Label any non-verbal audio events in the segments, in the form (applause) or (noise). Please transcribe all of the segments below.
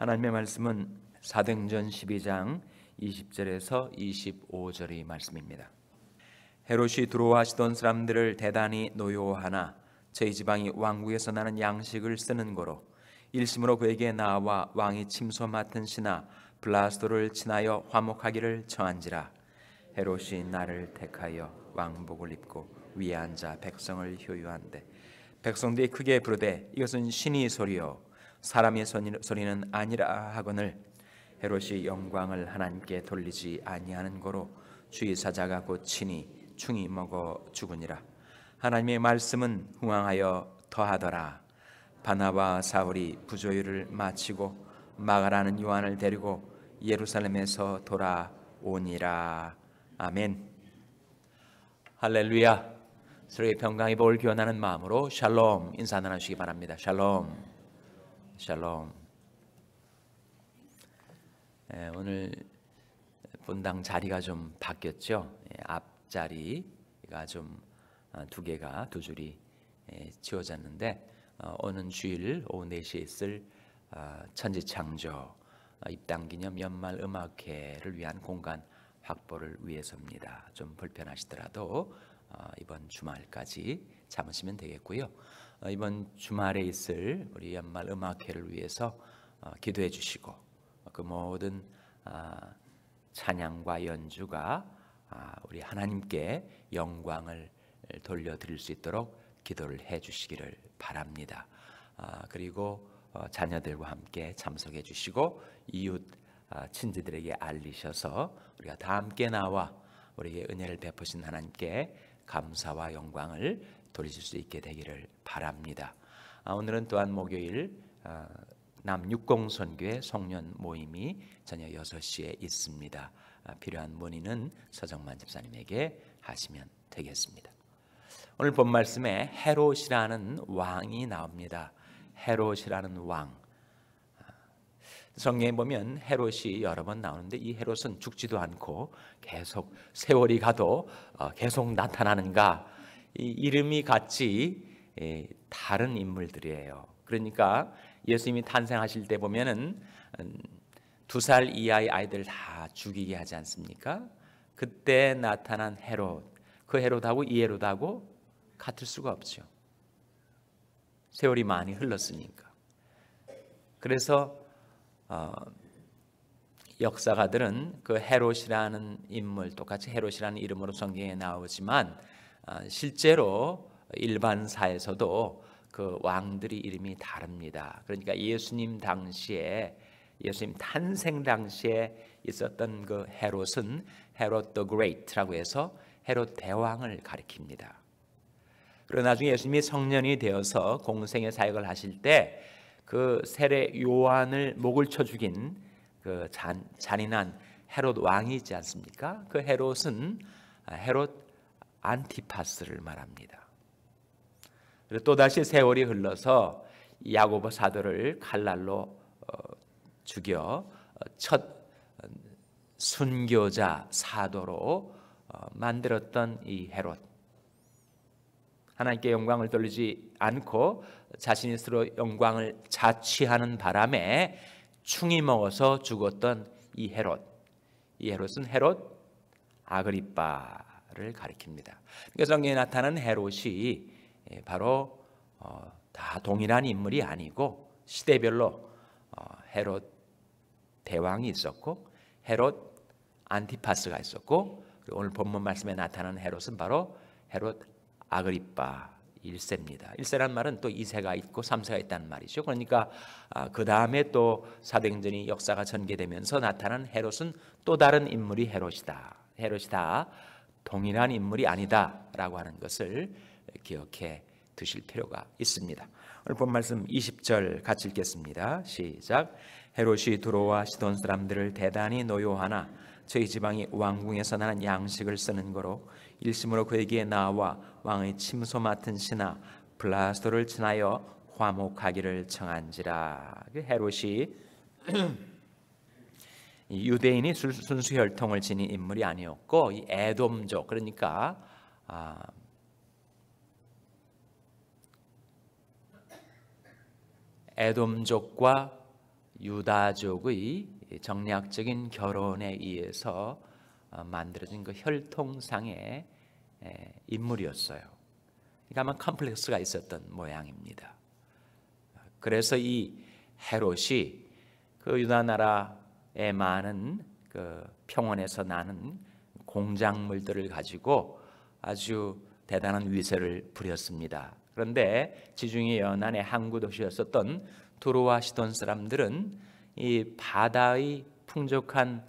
하나님의 말씀은 사등전 12장 20절에서 25절의 말씀입니다. 헤롯이 두로하시던 사람들을 대단히 노여하나 저희 지방이 왕국에서 나는 양식을 쓰는 거로 일심으로 그에게 나와 왕이 침소 맡은 신하 블라스도를 친하여 화목하기를 청한지라 헤롯이 나를 택하여 왕복을 입고 위에 앉아 백성을 효유한데 백성들이 크게 부르되 이것은 신이 소리요 사람의 소리는 아니라 하거늘 헤롯이 영광을 하나님께 돌리지 아니하는 거로 주의 사자가 곧 친히 충이 먹어 죽으니라 하나님의 말씀은 흥황하여 더하더라 바나와 사울이 부조율을 마치고 마가라는 요한을 데리고 예루살렘에서 돌아오니라 아멘 할렐루야 서로의 평강이 복을 기원하는 마음으로 샬롬 인사 나누시기 바랍니다 샬롬 샬롬. 예, 오늘 본당 자리가 좀 바뀌었죠. 예, 앞자리가 좀두 아, 개가 두 줄이 예, 지워졌는데 어, 오는 주일 오후 4시에 있을 어, 천지창조 아, 입당기념 연말 음악회를 위한 공간 확보를 위해서입니다. 좀 불편하시더라도 어, 이번 주말까지 참으시면 되겠고요. 어, 이번 주말에 있을 우리 연말 음악회를 위해서 어, 기도해 주시고 그 모든 아, 찬양과 연주가 아, 우리 하나님께 영광을 돌려드릴 수 있도록 기도를 해 주시기를 바랍니다. 아, 그리고 어, 자녀들과 함께 참석해 주시고 이웃 친지들에게 알리셔서 우리가 다 함께 나와 우리에게 은혜를 베푸신 하나님께 감사와 영광을 돌이실수 있게 되기를 바랍니다. 아, 오늘은 또한 목요일 아, 남육공선교회 성년 모임이 저녁 6시에 있습니다. 아, 필요한 문의는 서정만 집사님에게 하시면 되겠습니다. 오늘 본 말씀에 헤롯이라는 왕이 나옵니다. 헤롯이라는 왕. 성경에 보면 헤롯이 여러 번 나오는데 이 헤롯은 죽지도 않고 계속 세월이 가도 어, 계속 나타나는가 이름이 같이 예, 다른 인물들이에요. 그러니까 예수님이 탄생하실 때 보면은 음, 두살 이하의 아이들 다 죽이게 하지 않습니까? 그때 나타난 헤롯, 그 헤롯하고 이 헤롯하고 같을 수가 없죠. 세월이 많이 흘렀으니까. 그래서 어, 역사가들은 그 헤롯이라는 인물, 똑같이 헤롯이라는 이름으로 성경에 나오지만 아, 실제로 일반사에서도 그 왕들이 이름이 다릅니다. 그러니까 예수님 당시에 예수님 탄생 당시에 있었던 그 헤롯은 헤롯 더 그레이트라고 해서 헤롯 대왕을 가리킵니다. 그리고 나중에 예수님이 성년이 되어서 공생의 사역을 하실 때 그 세례 요한을 목을 쳐 죽인 그 잔, 잔인한 헤롯 왕이 있지 않습니까? 그 헤롯은 아, 헤롯 안티파스를 말합니다. 그리고 또다시 세월이 흘러서 야고보 사도를 칼날로 어, 죽여 어, 첫 순교자 사도로 어, 만들었던 이 헤롯 하나님께 영광을 돌리지 않고 자신이 스스로 영광을 자취하는 바람에 충이 먹어서 죽었던 이 헤롯 이 헤롯은 헤롯 아그리빠 를 가리킵니다. 그러니까 성경에 나타난 헤롯이 예, 바로 어, 다 동일한 인물이 아니고 시대별로 어, 헤롯 대왕이 있었고 헤롯 안티파스가 있었고 오늘 본문 말씀에 나타난 헤롯은 바로 헤롯 아그리빠 1세입니다. 1세란 말은 또 2세가 있고 3세가 있다는 말이죠. 그러니까 아, 그 다음에 또 사도행전이 역사가 전개되면서 나타난 헤롯은 또 다른 인물이 헤롯이다. 헤롯이다. 동일한 인물이 아니다라고 하는 것을 기억해 두실 필요가 있습니다. 오늘 본 말씀 20절 같이 읽겠습니다. 시작. 헤롯이 두로와 시돈 사람들을 대단히 노여하나 저희 지방이 왕궁에서 나는 양식을 쓰는 거로 일심으로 그에게 나와 왕의 침소 맡은 신하 블라스도를 지나여 화목하기를 청한지라. 그 헤롯이 유대인이 순수 혈통을 지닌 인물이 아니었고 이 에돔족 그러니까 아, 에돔족과 유다족의 정략적인 결혼에 의해서 어, 만들어진 그 혈통상의 인물이었어요. 그러니까 아마 컴플렉스가 있었던 모양입니다. 그래서 이 헤롯이 그 유다 나라 많은 그 평원에서 나는 공작물들을 가지고 아주 대단한 위세를 부렸습니다. 그런데 지중해 연안의 항구 도시였었던 두로와 시돈 사람들은 이 바다의 풍족한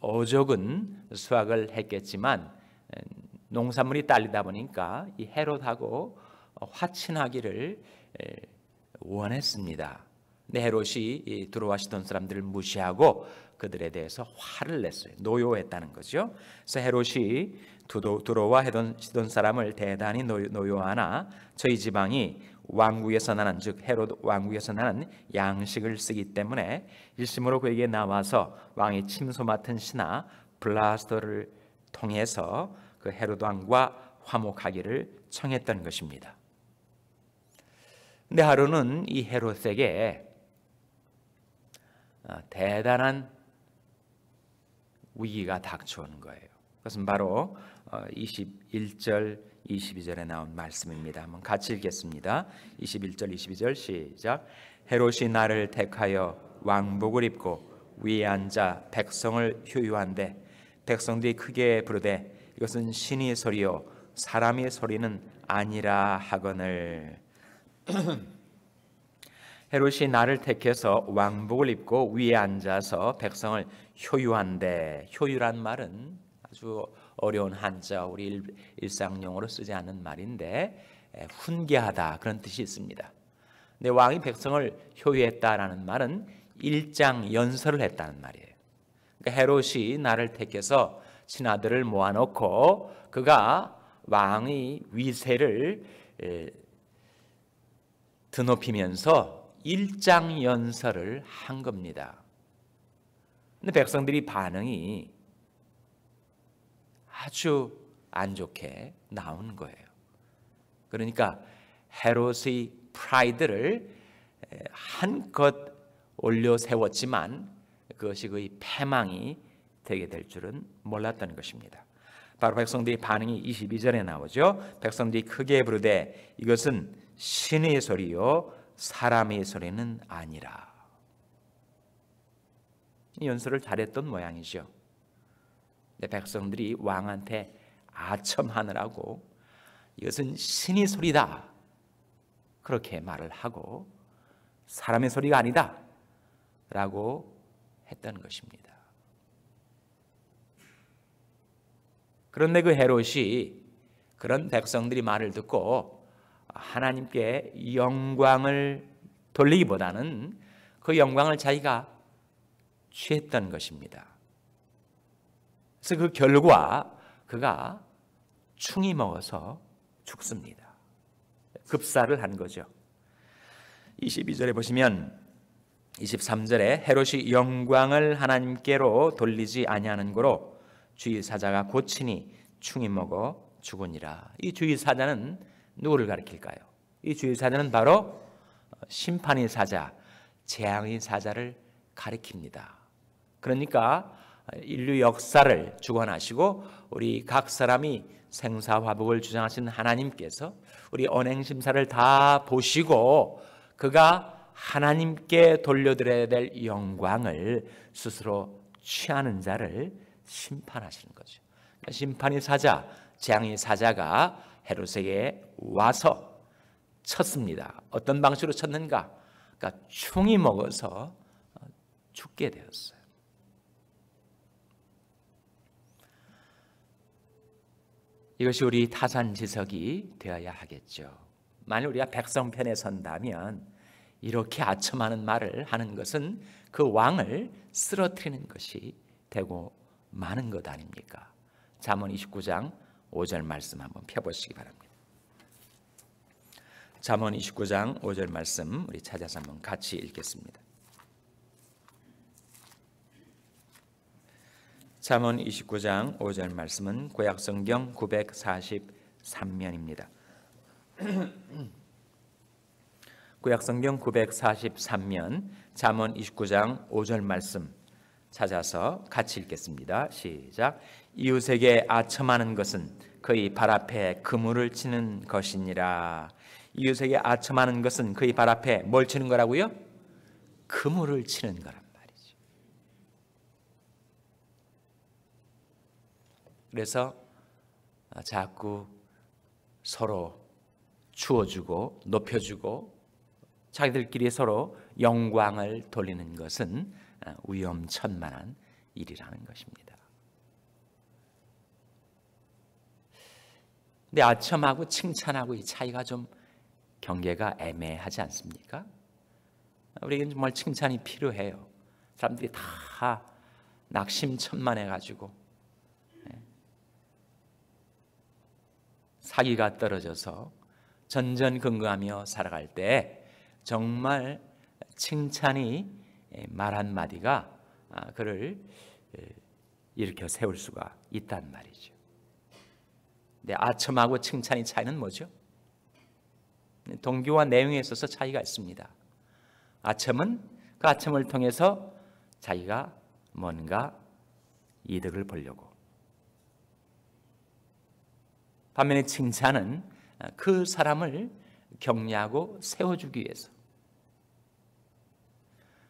어적은 수확을 했겠지만 음, 농산물이 딸리다 보니까 이 헤롯하고 화친하기를 원했습니다. 네롯이 들어와시던 사람들을 무시하고 그들에 대해서 화를 냈어요. 노여했다는 거죠. 그래서 헤롯이 두로와 시던 사람을 대단히 노여하나 저희 지방이 왕국에서 나는 즉 헤롯 왕국에서 나는 양식을 쓰기 때문에 일심으로 그에게 나와서 왕이 침소 맡은 신하 블라스터를 통해서 그 헤롯 왕과 화목하기를 청했던 것입니다. 근데 하루는 이 헤롯에게 어, 대단한 위기가 닥쳐오는 거예요. 그것은 바로 21절 어, 22절에 나온 말씀입니다. 한번 같이 읽겠습니다. 21절 22절 시작. 헤롯이 나를 택하여 왕복을 입고 위에 앉아 백성을 효유한데 백성들이 크게 부르되 이것은 신의 소리요 사람의 소리는 아니라 하거늘 (clears throat) 헤롯이 나를 택해서 왕복을 입고 위에 앉아서 백성을 효유한데 효유란 말은 아주 어려운 한자 우리 일상용어로 쓰지 않는 말인데 훈계하다 그런 뜻이 있습니다. 근데 왕이 백성을 효유했다라는 말은 일장 연설을 했다는 말이에요. 그러니까 헤롯이 나를 택해서 신하들을 모아놓고 그가 왕의 위세를 드높이면서 일장 연설을 한 겁니다. 근데 백성들이 반응이 아주 안 좋게 나온 거예요. 그러니까 헤롯의 프라이드를 한껏 올려 세웠지만 그것이 그의 패망이 되게 될 줄은 몰랐던 것입니다. 바로 백성들의 반응이 22절에 나오죠. 백성들이 크게 부르되 이것은 신의 소리요 사람의 소리는 아니라. 연설을 잘했던 모양이죠. 백성들이 왕한테 아첨하느라고 이것은 신의 소리다. 그렇게 말을 하고 사람의 소리가 아니다. 라고 했던 것입니다. 그런데 그 헤롯이 그런 백성들이 말을 듣고 하나님께 영광을 돌리기보다는 그 영광을 자기가 취했던 것입니다. 그래서 그 결과 그가 충이 먹어서 죽습니다. 급사를 한 거죠. 22절에 보시면 23절에 헤롯이 영광을 하나님께로 돌리지 아니하는 거로 주의 사자가 고치니 충이 먹어 죽으니라. 이 주의 사자는 누구를 가리킬까요? 이 주의 사자는 바로 어, 심판인 사자, 재앙인 사자를 가리킵니다. 그러니까 어, 인류 역사를 주관하시고 우리 각 사람이 생사화복을 주장하신 하나님께서 우리 언행 심사를 다 보시고 그가 하나님께 돌려드려야 될 영광을 스스로 취하는 자를 심판하시는 거죠. 심판이 사자, 재앙이 사자가 헤롯에게 와서 쳤습니다. 어떤 방식으로 쳤는가? 그러니까 충이 먹어서 어, 죽게 되었어요. 이것이 우리 타산지석이 되어야 하겠죠. 만일 우리가 백성 편에 선다면 이렇게 아첨하는 말을 하는 것은 그 왕을 쓰러뜨리는 것이 되고 많은 것 아닙니까? 잠언 29장 5절 말씀 한번 펴보시기 바랍니다. 잠언 29장 5절 말씀 우리 찾아서 한번 같이 읽겠습니다. 잠언 29장 5절 말씀은 구약 성경 943면입니다. 구약 성경 943면 잠언 29장 5절 말씀 찾아서 같이 읽겠습니다. 시작. 이웃에게 아첨하는 것은 그의 발 앞에 그물을 치는 것이니라. 이웃에게 아첨하는 것은 그의 발 앞에 뭘 치는 거라고요? 그물을 치는 거란 말이죠. 그래서 자꾸 서로 주어주고 높여주고 자기들끼리 서로 영광을 돌리는 것은 어, 위험천만한 일이라는 것입니다. 근데 아첨하고 칭찬하고 이 차이가 좀 경계가 애매하지 않습니까? 우리에게는 정말 칭찬이 필요해요. 사람들이 다 낙심천만해가지고 예, 사기가 떨어져서 전전긍긍하며 살아갈 때 정말 칭찬이 예, 말 한마디가 아, 그를 예, 일으켜 세울 수가 있단 말이죠. 근데 아첨하고 칭찬의 차이는 뭐죠? 동기와 내용에 있어서 차이가 있습니다. 아첨은 그 아첨을 통해서 자기가 뭔가 이득을 보려고. 반면에 칭찬은 그 사람을 격려하고 세워주기 위해서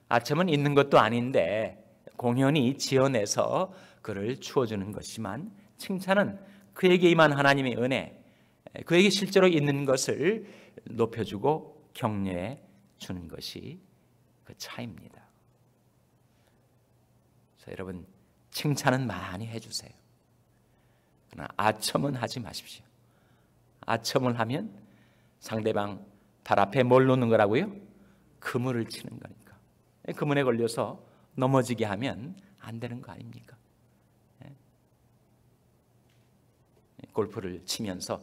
아첨은 있는 것도 아닌데 공연이 지어내서 그를 추어주는 것이만 지 칭찬은 그에게 임한 하나님의 은혜, 그에게 실제로 있는 것을 높여주고 격려해 주는 것이 그 차이입니다. 그 여러분 칭찬은 많이 해주세요. 그러나 아첨은 하지 마십시오. 아첨을 하면 상대방 발 앞에 뭘 놓는 거라고요? 그물을 치는 거니까. 그문에 걸려서 넘어지게 하면 안 되는 거 아닙니까? 예. 골프를 치면서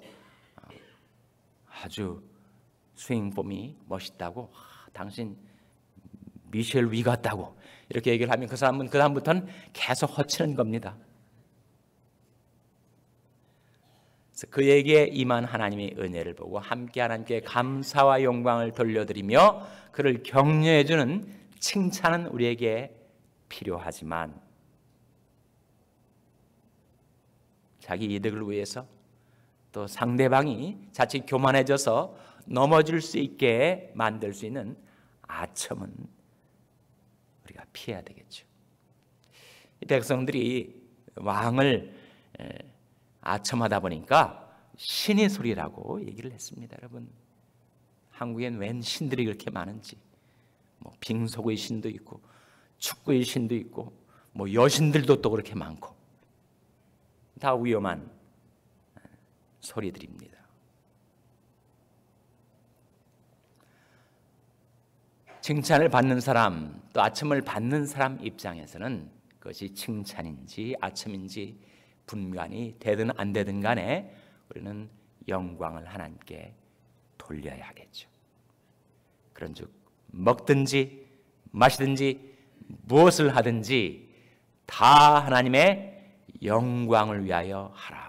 아, 아주 스윙폼이 멋있다고 아, 당신 미셸 위 같다고 이렇게 얘기를 하면 그 사람은 그 다음부터는 계속 허치는 겁니다. 그에게 임한 하나님의 은혜를 보고 함께 하나님께 감사와 영광을 돌려드리며 그를 격려해주는 칭찬은 우리에게 필요하지만 자기 이득을 위해서 또 상대방이 자칫 교만해져서 넘어질 수 있게 만들 수 있는 아첨은 우리가 피해야 되겠죠. 백성들이 왕을 아첨하다 보니까 신의 소리라고 얘기를 했습니다, 여러분. 한국엔 웬 신들이 그렇게 많은지. 뭐 빙속의 신도 있고 축구의 신도 있고 뭐 여신들도 또 그렇게 많고 다 위험한 소리들입니다. 칭찬을 받는 사람 또 아첨을 받는 사람 입장에서는 그것이 칭찬인지 아첨인지 분간이 되든 안 되든 간에 우리는 영광을 하나님께 돌려야 하겠죠. 그런즉 먹든지 마시든지 무엇을 하든지 다 하나님의 영광을 위하여 하라.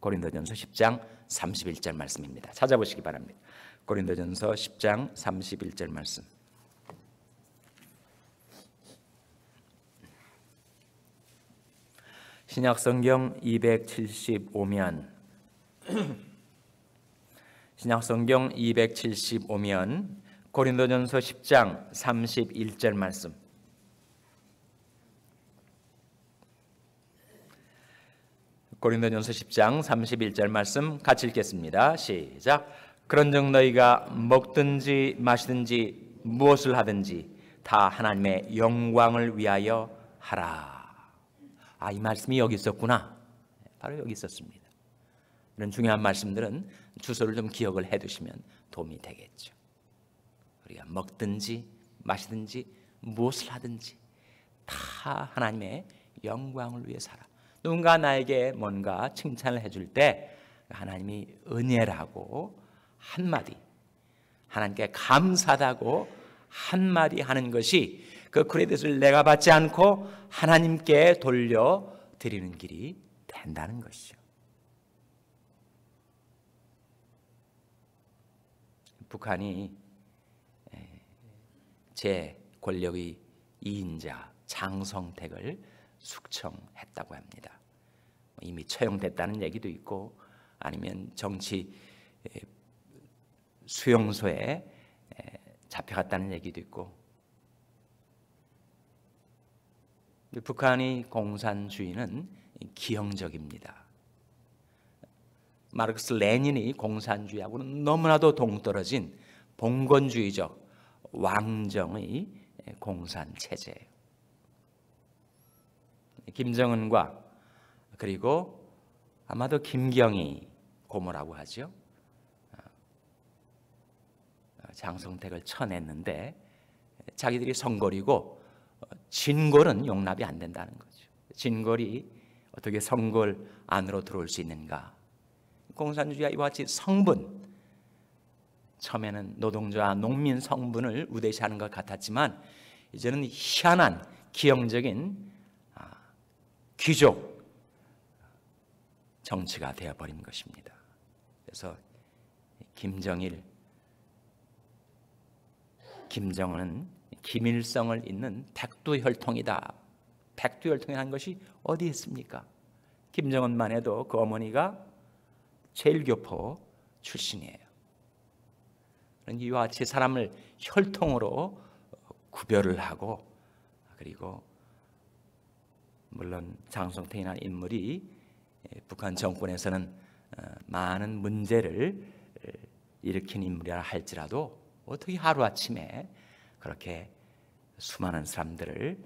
고린도전서 10장 31절 말씀입니다. 찾아보시기 바랍니다. 고린도전서 10장 31절 말씀. 신약성경 275면 (clears throat) 신약성경 275면 고린도전서 10장 31절 말씀. 고린도전서 10장 31절 말씀 같이 읽겠습니다. 시작. 그런즉 너희가 먹든지 마시든지 무엇을 하든지 다 하나님의 영광을 위하여 하라. 아, 이 말씀이 여기 있었구나. 네, 바로 여기 있었습니다. 이런 중요한 말씀들은 주소를 좀 기억을 해 두시면 도움이 되겠죠. 우리가 먹든지 마시든지 무엇을 하든지 다 하나님의 영광을 위해 살아. 누군가 나에게 뭔가 칭찬을 해줄 때 하나님이 은혜라고 한마디 하나님께 감사하다고 한마디 하는 것이 그 크레딧을 내가 받지 않고 하나님께 돌려드리는 길이 된다는 것이죠. 북한이 제 권력의 이인자 장성택을 숙청했다고 합니다. 뭐 이미 처형됐다는 얘기도 있고 아니면 정치 수용소에 잡혀갔다는 얘기도 있고 북한의 공산주의는 기형적입니다. 마르크스 레닌이 공산주의하고는 너무나도 동떨어진 봉건주의적 왕정의 공산 체제예요. 김정은과 그리고 아마도 김경희 고모라고 하죠. 어, 장성택을 쳐냈는데 자기들이 선골이고 진골은 용납이 안 된다는 거죠. 진골이 어떻게 선골 안으로 들어올 수 있는가? 공산주의와 이와 같이 성분 처음에는 노동자와 농민 성분을 우대시하는 것 같았지만 이제는 희한한 기형적인 아, 귀족 정치가 되어버린 것입니다. 그래서 김정일, 김정은 김일성을 잇는 백두혈통이다. 백두혈통이라는 것이 어디 있습니까? 김정은만 해도 그 어머니가 제일교포 출신이에요. 이와 같이 사람을 혈통으로 구별을 하고 그리고 물론 장성태이라 인물이 예, 북한 정권에서는 어, 많은 문제를 일으킨 인물이라 할지라도 어떻게 하루아침에 그렇게 수많은 사람들을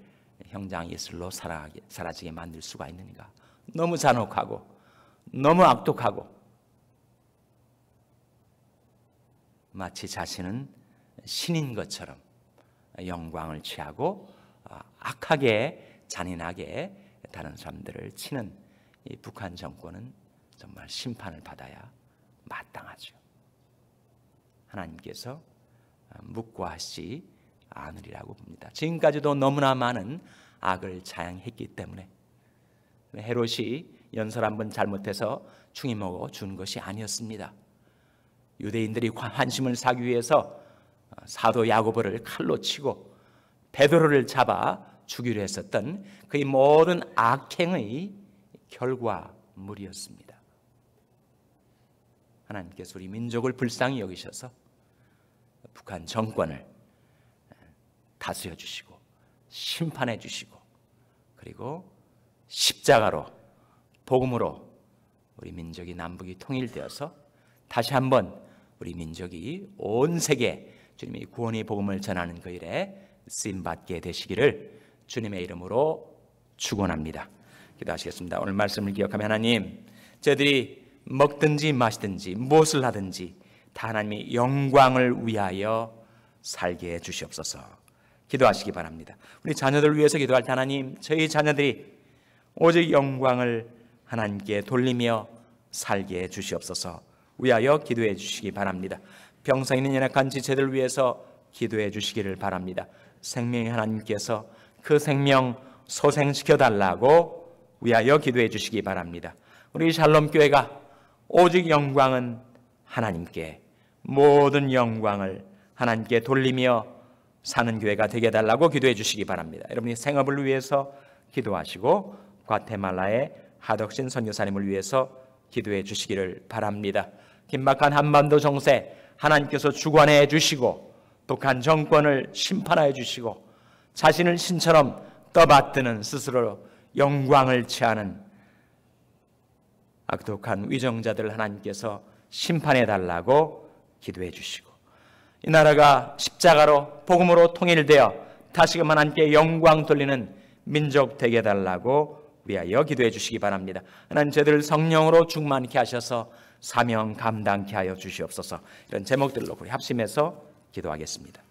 형장 예술로 사라지게 만들 수가 있는가 너무 잔혹하고 너무 악독하고 마치 자신은 신인 것처럼 영광을 취하고 아, 악하게 잔인하게 다른 사람들을 치는 이 북한 정권은 정말 심판을 받아야 마땅하죠. 하나님께서 아, 묵과하시 않으리라고 봅니다. 지금까지도 너무나 많은 악을 자양했기 때문에 헤롯이 연설 한번 잘못해서 충이 먹어 준 것이 아니었습니다. 유대인들이 관심을 사기 위해서 어, 사도 야고보를 칼로 치고 베드로를 잡아 죽이려 했었던 그의 모든 악행의 결과물이었습니다. 하나님께서 우리 민족을 불쌍히 여기셔서 북한 정권을 다스려 주시고 심판해 주시고 그리고 십자가로 복음으로 우리 민족이 남북이 통일되어서 다시 한번 우리 민족이 온 세계 주님이 구원의 복음을 전하는 그 일에 쓰임 받게 되시기를 주님의 이름으로 축원합니다. 기도하시겠습니다. 오늘 말씀을 기억하며 하나님, 저들이 먹든지 마시든지 무엇을 하든지 다 하나님의 영광을 위하여 살게 해 주시옵소서. 기도하시기 바랍니다. 우리 자녀들 위해서 기도할 때 하나님, 저희 자녀들이 오직 영광을 하나님께 돌리며 살게 해 주시옵소서. 위하여 기도해 주시기 바랍니다. 병상 있는 연약한 지체들 위해서 기도해 주시기를 바랍니다. 생명의 하나님께서 그 생명 소생시켜 달라고 위하여 기도해 주시기 바랍니다. 우리 샬롬 교회가 오직 영광은 하나님께 모든 영광을 하나님께 돌리며 사는 교회가 되게 달라고 기도해 주시기 바랍니다. 여러분이 생업을 위해서 기도하시고 과테말라의 하덕신 선교사님을 위해서 기도해 주시기를 바랍니다. 긴박한 한반도 정세 하나님께서 주관해 주시고 북한 정권을 심판하여 주시고 자신을 신처럼 떠받드는 스스로 영광을 취하는 악독한 위정자들 하나님께서 심판해 달라고 기도해 주시고 이 나라가 십자가로 복음으로 통일되어 다시금 하나님께 영광 돌리는 민족 되게 달라고 위하여 기도해 주시기 바랍니다. 하나님 저들 성령으로 충만케 하셔서 사명 감당케 하여 주시옵소서. 이런 제목들로 우리 합심해서 기도하겠습니다.